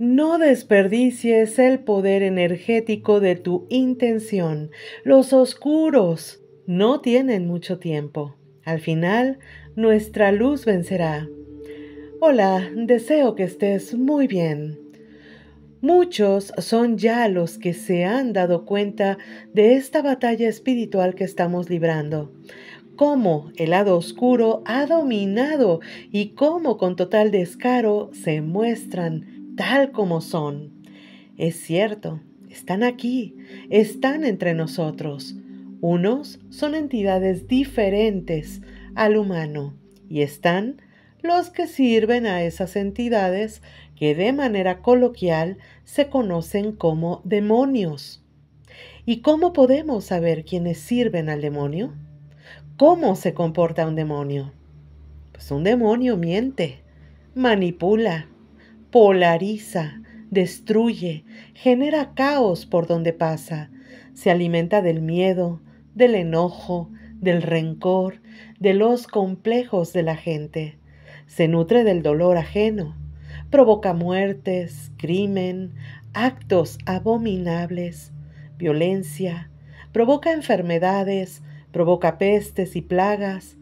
No desperdicies el poder energético de tu intención. Los oscuros no tienen mucho tiempo. Al final, nuestra luz vencerá. Hola, deseo que estés muy bien. Muchos son ya los que se han dado cuenta de esta batalla espiritual que estamos librando, cómo el lado oscuro ha dominado y cómo con total descaro se muestran tal como son. Es cierto, están aquí, están entre nosotros. Unos son entidades diferentes al humano y están los que sirven a esas entidades que de manera coloquial se conocen como demonios. ¿Y cómo podemos saber quiénes sirven al demonio? ¿Cómo se comporta un demonio? Pues un demonio miente, manipula, polariza, destruye, genera caos por donde pasa, se alimenta del miedo, del enojo, del rencor, de los complejos de la gente, se nutre del dolor ajeno, provoca muertes, crimen, actos abominables, violencia, provoca enfermedades, provoca pestes y plagas,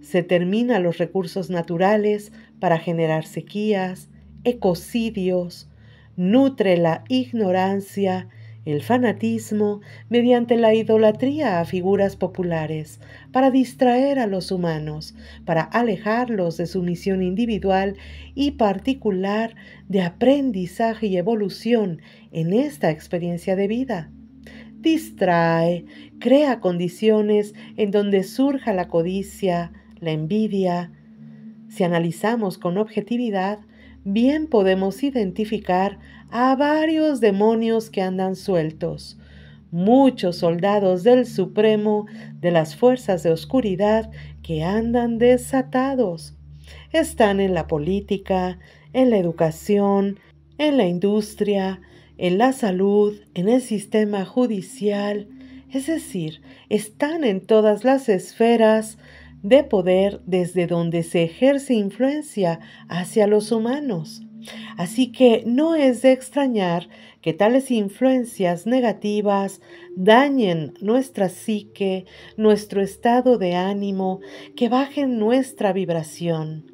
se termina los recursos naturales para generar sequías, ecocidios, nutre la ignorancia, el fanatismo, mediante la idolatría a figuras populares, para distraer a los humanos, para alejarlos de su misión individual y particular de aprendizaje y evolución en esta experiencia de vida distrae, crea condiciones en donde surja la codicia, la envidia. Si analizamos con objetividad, bien podemos identificar a varios demonios que andan sueltos. Muchos soldados del Supremo, de las fuerzas de oscuridad que andan desatados. Están en la política, en la educación, en la industria, en la salud, en el sistema judicial, es decir, están en todas las esferas de poder desde donde se ejerce influencia hacia los humanos. Así que no es de extrañar que tales influencias negativas dañen nuestra psique, nuestro estado de ánimo, que bajen nuestra vibración.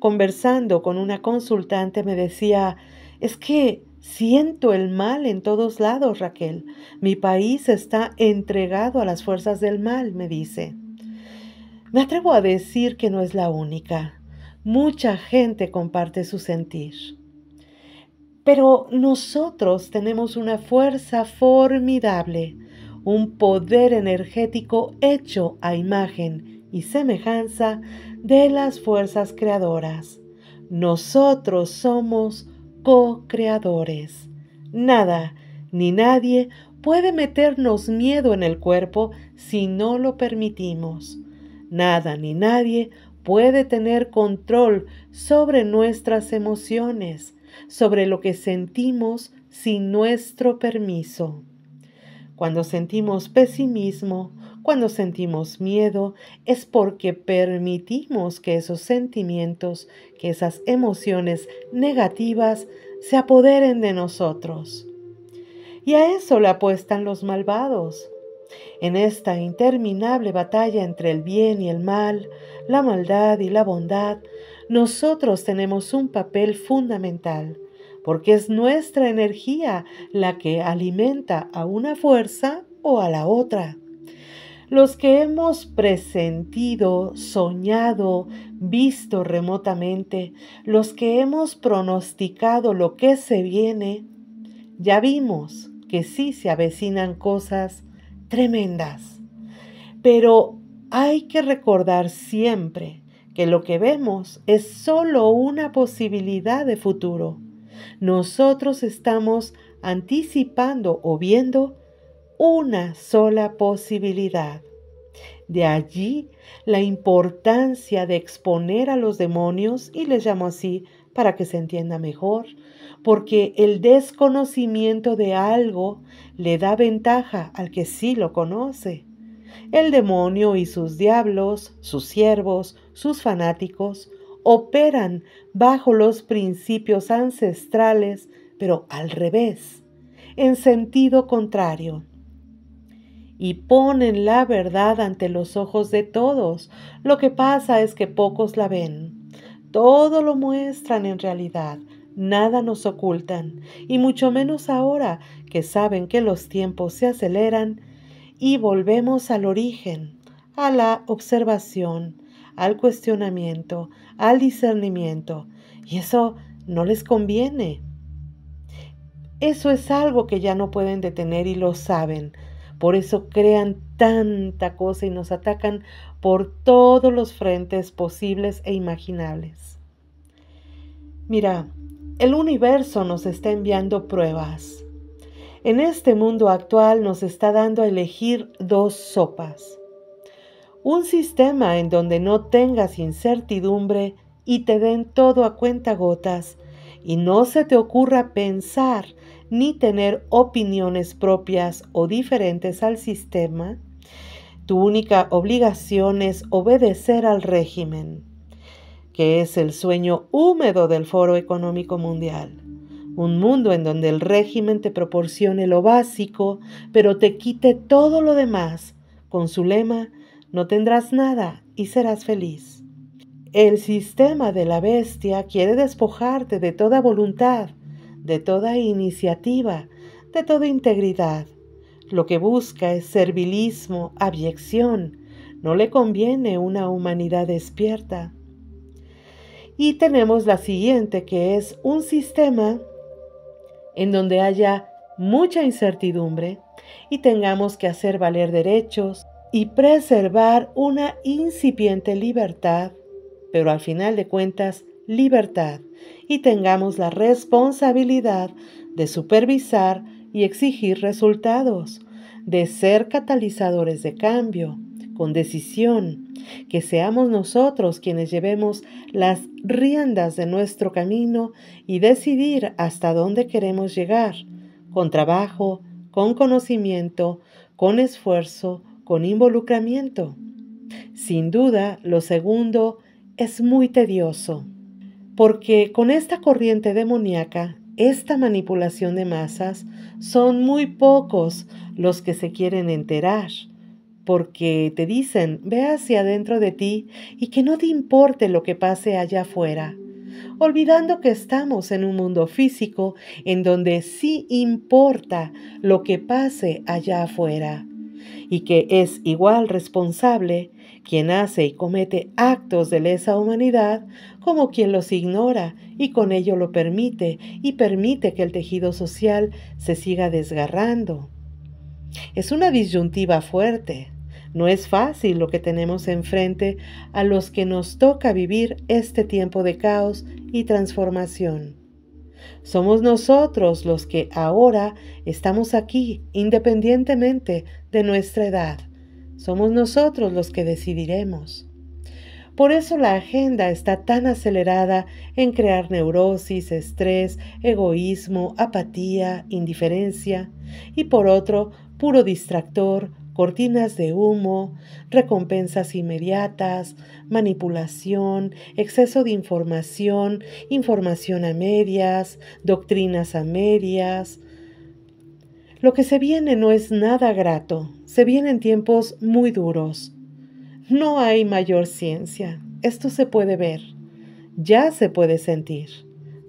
Conversando con una consultante me decía, es que Siento el mal en todos lados, Raquel. Mi país está entregado a las fuerzas del mal, me dice. Me atrevo a decir que no es la única. Mucha gente comparte su sentir. Pero nosotros tenemos una fuerza formidable, un poder energético hecho a imagen y semejanza de las fuerzas creadoras. Nosotros somos co-creadores. Nada ni nadie puede meternos miedo en el cuerpo si no lo permitimos. Nada ni nadie puede tener control sobre nuestras emociones, sobre lo que sentimos sin nuestro permiso. Cuando sentimos pesimismo, cuando sentimos miedo, es porque permitimos que esos sentimientos, que esas emociones negativas se apoderen de nosotros. Y a eso le apuestan los malvados, en esta interminable batalla entre el bien y el mal, la maldad y la bondad, nosotros tenemos un papel fundamental, porque es nuestra energía la que alimenta a una fuerza o a la otra. Los que hemos presentido, soñado, visto remotamente, los que hemos pronosticado lo que se viene, ya vimos que sí se avecinan cosas tremendas. Pero hay que recordar siempre que lo que vemos es solo una posibilidad de futuro. Nosotros estamos anticipando o viendo una sola posibilidad. De allí la importancia de exponer a los demonios, y les llamo así para que se entienda mejor, porque el desconocimiento de algo le da ventaja al que sí lo conoce. El demonio y sus diablos, sus siervos, sus fanáticos, operan bajo los principios ancestrales, pero al revés, en sentido contrario. Y ponen la verdad ante los ojos de todos. Lo que pasa es que pocos la ven. Todo lo muestran en realidad, nada nos ocultan, y mucho menos ahora que saben que los tiempos se aceleran y volvemos al origen, a la observación, al cuestionamiento, al discernimiento, y eso no les conviene. Eso es algo que ya no pueden detener y lo saben. Por eso crean tanta cosa y nos atacan por todos los frentes posibles e imaginables. Mira, el universo nos está enviando pruebas. En este mundo actual nos está dando a elegir dos sopas. Un sistema en donde no tengas incertidumbre y te den todo a cuenta gotas y no se te ocurra pensar ni tener opiniones propias o diferentes al sistema, tu única obligación es obedecer al régimen que es el sueño húmedo del Foro Económico Mundial. Un mundo en donde el régimen te proporcione lo básico, pero te quite todo lo demás. Con su lema, no tendrás nada y serás feliz. El sistema de la bestia quiere despojarte de toda voluntad, de toda iniciativa, de toda integridad. Lo que busca es servilismo, abyección. No le conviene una humanidad despierta. Y tenemos la siguiente, que es un sistema en donde haya mucha incertidumbre y tengamos que hacer valer derechos y preservar una incipiente libertad, pero al final de cuentas libertad, y tengamos la responsabilidad de supervisar y exigir resultados, de ser catalizadores de cambio, con decisión, que seamos nosotros quienes llevemos las riendas de nuestro camino y decidir hasta dónde queremos llegar, con trabajo, con conocimiento, con esfuerzo, con involucramiento. Sin duda, lo segundo es muy tedioso, porque con esta corriente demoníaca, esta manipulación de masas, son muy pocos los que se quieren enterar porque te dicen, ve hacia adentro de ti y que no te importe lo que pase allá afuera, olvidando que estamos en un mundo físico en donde sí importa lo que pase allá afuera y que es igual responsable quien hace y comete actos de lesa humanidad como quien los ignora y con ello lo permite y permite que el tejido social se siga desgarrando. Es una disyuntiva fuerte, no es fácil lo que tenemos enfrente a los que nos toca vivir este tiempo de caos y transformación. Somos nosotros los que ahora estamos aquí, independientemente de nuestra edad. Somos nosotros los que decidiremos. Por eso la agenda está tan acelerada en crear neurosis, estrés, egoísmo, apatía, indiferencia y por otro, puro distractor, cortinas de humo, recompensas inmediatas, manipulación, exceso de información, información a medias, doctrinas a medias. Lo que se viene no es nada grato, se vienen tiempos muy duros. No hay mayor ciencia, esto se puede ver, ya se puede sentir.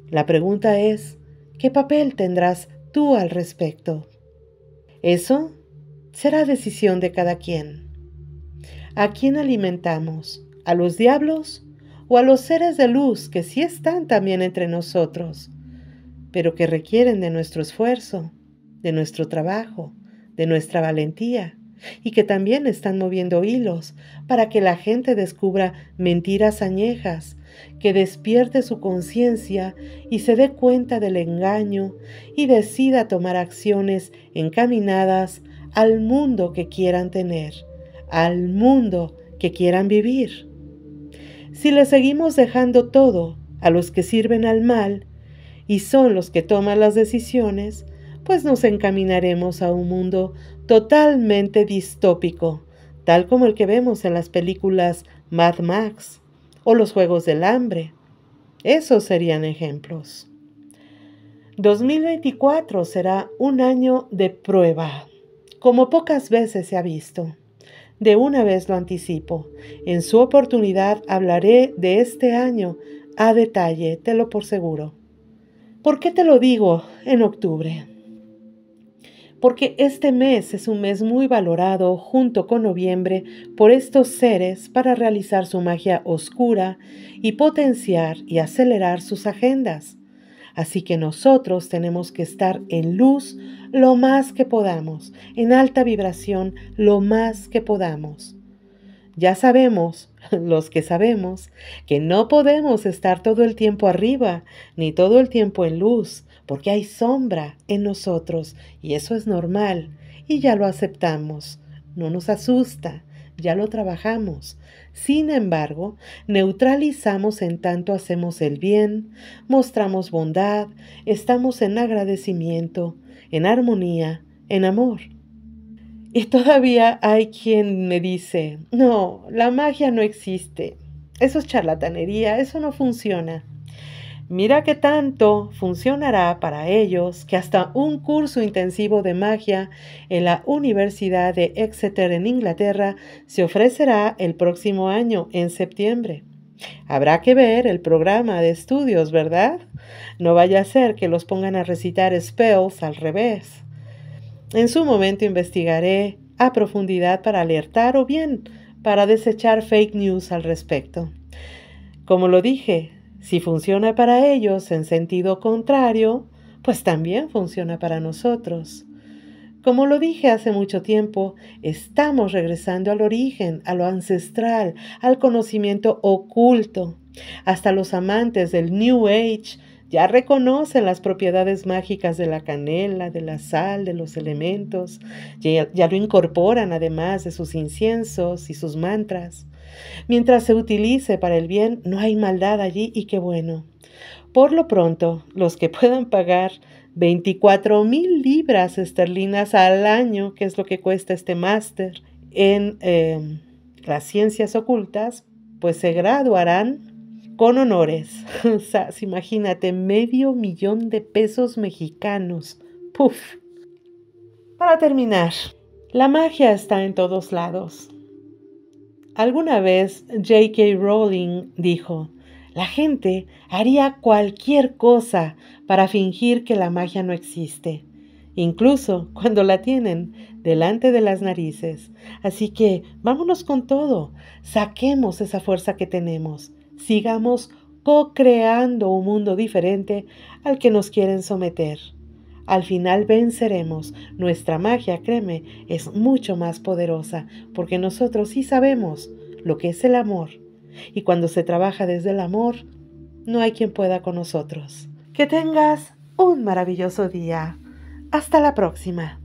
La pregunta es, ¿qué papel tendrás tú al respecto? Eso será decisión de cada quien. ¿A quién alimentamos? ¿A los diablos o a los seres de luz que sí están también entre nosotros, pero que requieren de nuestro esfuerzo, de nuestro trabajo, de nuestra valentía? y que también están moviendo hilos para que la gente descubra mentiras añejas, que despierte su conciencia y se dé cuenta del engaño y decida tomar acciones encaminadas al mundo que quieran tener, al mundo que quieran vivir. Si le seguimos dejando todo a los que sirven al mal y son los que toman las decisiones, pues nos encaminaremos a un mundo totalmente distópico, tal como el que vemos en las películas Mad Max o los Juegos del Hambre. Esos serían ejemplos. 2024 será un año de prueba como pocas veces se ha visto. De una vez lo anticipo. En su oportunidad hablaré de este año a detalle, te lo por seguro. ¿Por qué te lo digo en octubre? Porque este mes es un mes muy valorado junto con noviembre por estos seres para realizar su magia oscura y potenciar y acelerar sus agendas. Así que nosotros tenemos que estar en luz lo más que podamos, en alta vibración lo más que podamos. Ya sabemos, los que sabemos, que no podemos estar todo el tiempo arriba, ni todo el tiempo en luz, porque hay sombra en nosotros, y eso es normal, y ya lo aceptamos. No nos asusta, ya lo trabajamos. Sin embargo, neutralizamos en tanto hacemos el bien, mostramos bondad, estamos en agradecimiento, en armonía, en amor. Y todavía hay quien me dice, no, la magia no existe, eso es charlatanería, eso no funciona. Mira que tanto funcionará para ellos que hasta un curso intensivo de magia en la Universidad de Exeter en Inglaterra se ofrecerá el próximo año, en septiembre. Habrá que ver el programa de estudios, ¿verdad? No vaya a ser que los pongan a recitar spells al revés. En su momento investigaré a profundidad para alertar o bien para desechar fake news al respecto. Como lo dije, si funciona para ellos en sentido contrario, pues también funciona para nosotros. Como lo dije hace mucho tiempo, estamos regresando al origen, a lo ancestral, al conocimiento oculto. Hasta los amantes del New Age ya reconocen las propiedades mágicas de la canela, de la sal, de los elementos, ya, lo incorporan además de sus inciensos y sus mantras. Mientras se utilice para el bien, no hay maldad allí y qué bueno. Por lo pronto, los que puedan pagar 24 mil libras esterlinas al año, que es lo que cuesta este máster en eh, las ciencias ocultas, pues se graduarán con honores. imagínate, medio millón de pesos mexicanos. Puf. Para terminar, la magia está en todos lados. Alguna vez J.K. Rowling dijo, la gente haría cualquier cosa para fingir que la magia no existe, incluso cuando la tienen delante de las narices. Así que vámonos con todo, saquemos esa fuerza que tenemos, sigamos co-creando un mundo diferente al que nos quieren someter. Al final venceremos. Nuestra magia, créeme, es mucho más poderosa porque nosotros sí sabemos lo que es el amor. Y cuando se trabaja desde el amor, no hay quien pueda con nosotros. Que tengas un maravilloso día. Hasta la próxima.